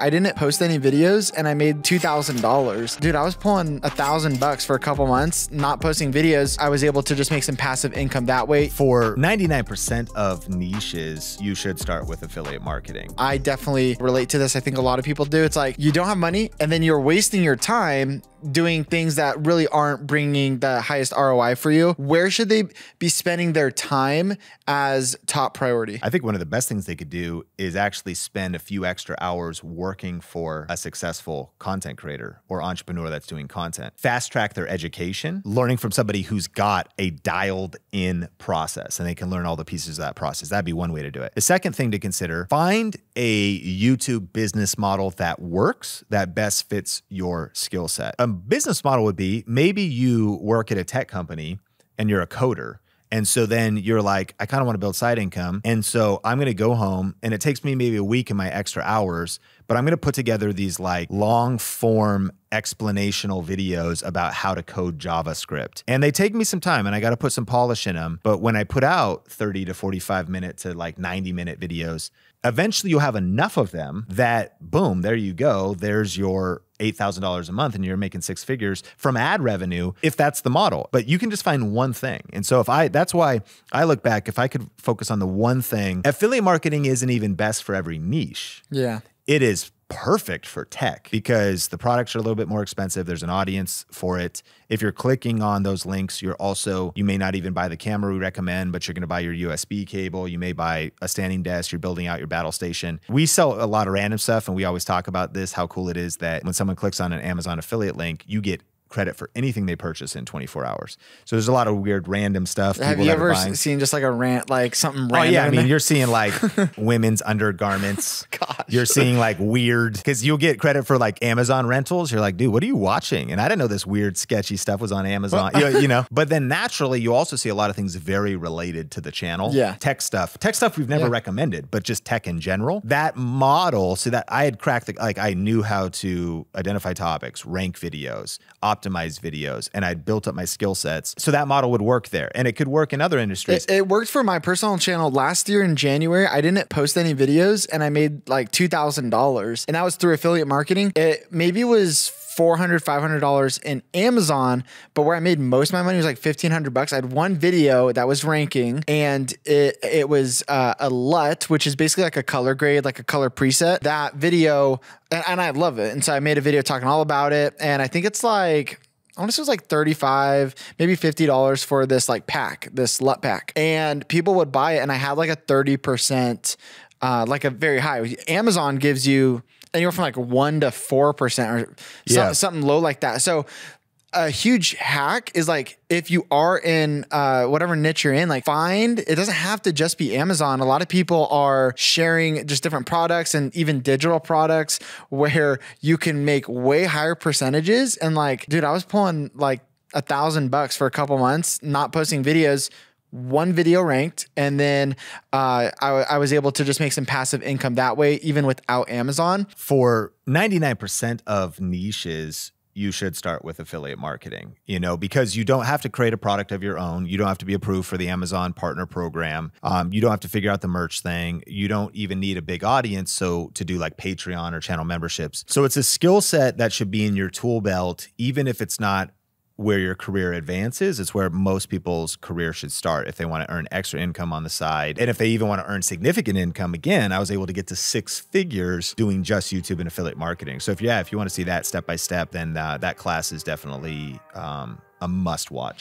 I didn't post any videos and I made $2,000. Dude, I was pulling a thousand bucks for a couple months, not posting videos. I was able to just make some passive income that way. For 99% of niches, you should start with affiliate marketing. I definitely relate to this. I think a lot of people do. It's like you don't have money and then you're wasting your time doing things that really aren't bringing the highest ROI for you, where should they be spending their time as top priority? I think one of the best things they could do is actually spend a few extra hours working working for a successful content creator or entrepreneur that's doing content. Fast track their education, learning from somebody who's got a dialed in process and they can learn all the pieces of that process. That'd be one way to do it. The second thing to consider find a YouTube business model that works, that best fits your skill set. A business model would be maybe you work at a tech company and you're a coder. And so then you're like, I kind of want to build side income. And so I'm going to go home and it takes me maybe a week in my extra hours but I'm going to put together these like long form explanational videos about how to code JavaScript. And they take me some time and I got to put some polish in them. But when I put out 30 to 45 minute to like 90 minute videos, eventually you'll have enough of them that boom, there you go. There's your $8,000 a month and you're making six figures from ad revenue if that's the model. But you can just find one thing. And so if I that's why I look back if I could focus on the one thing, affiliate marketing isn't even best for every niche. Yeah it is perfect for tech because the products are a little bit more expensive there's an audience for it if you're clicking on those links you're also you may not even buy the camera we recommend but you're going to buy your usb cable you may buy a standing desk you're building out your battle station we sell a lot of random stuff and we always talk about this how cool it is that when someone clicks on an amazon affiliate link you get credit for anything they purchase in 24 hours. So there's a lot of weird random stuff. Have you ever seen just like a rant, like something random? Oh, yeah. I mean, you're seeing like women's undergarments. Gosh. You're seeing like weird, because you'll get credit for like Amazon rentals. You're like, dude, what are you watching? And I didn't know this weird, sketchy stuff was on Amazon, you, you, know? But then naturally, you also see a lot of things very related to the channel. Yeah. Tech stuff. Tech stuff we've never yeah. recommended, but just tech in general. That model, so that I had cracked, the, like, I knew how to identify topics, rank videos, opt optimize videos and I'd built up my skill sets. So that model would work there and it could work in other industries. It, it worked for my personal channel last year in January. I didn't post any videos and I made like $2,000 and that was through affiliate marketing. It maybe was 400 $500 in Amazon, but where I made most of my money was like 1500 bucks. I had one video that was ranking and it, it was uh, a LUT, which is basically like a color grade, like a color preset. That video, and, and I love it. And so I made a video talking all about it. And I think it's like, I want to say it was like 35, maybe $50 for this like pack, this LUT pack. And people would buy it. And I had like a 30%, uh, like a very high. Amazon gives you anywhere from like one to four percent or yeah. something low like that. So a huge hack is like if you are in uh, whatever niche you're in, like find it doesn't have to just be Amazon. A lot of people are sharing just different products and even digital products where you can make way higher percentages. And like, dude, I was pulling like a thousand bucks for a couple months, not posting videos one video ranked and then uh, I, was able to just make some passive income that way even without amazon for 99% of niches you should start with affiliate marketing you know because you don't have to create a product of your own you don't have to be approved for the amazon partner program um, you don't have to figure out the merch thing you don't even need a big audience so to do like patreon or channel memberships so it's a skill set that should be in your tool belt even if it's not where your career advances. It's where most people's career should start if they want to earn extra income on the side. And if they even want to earn significant income, again, I was able to get to six figures doing just YouTube and affiliate marketing. So if yeah, if you want to see that step by step, then uh, that class is definitely um, a must watch.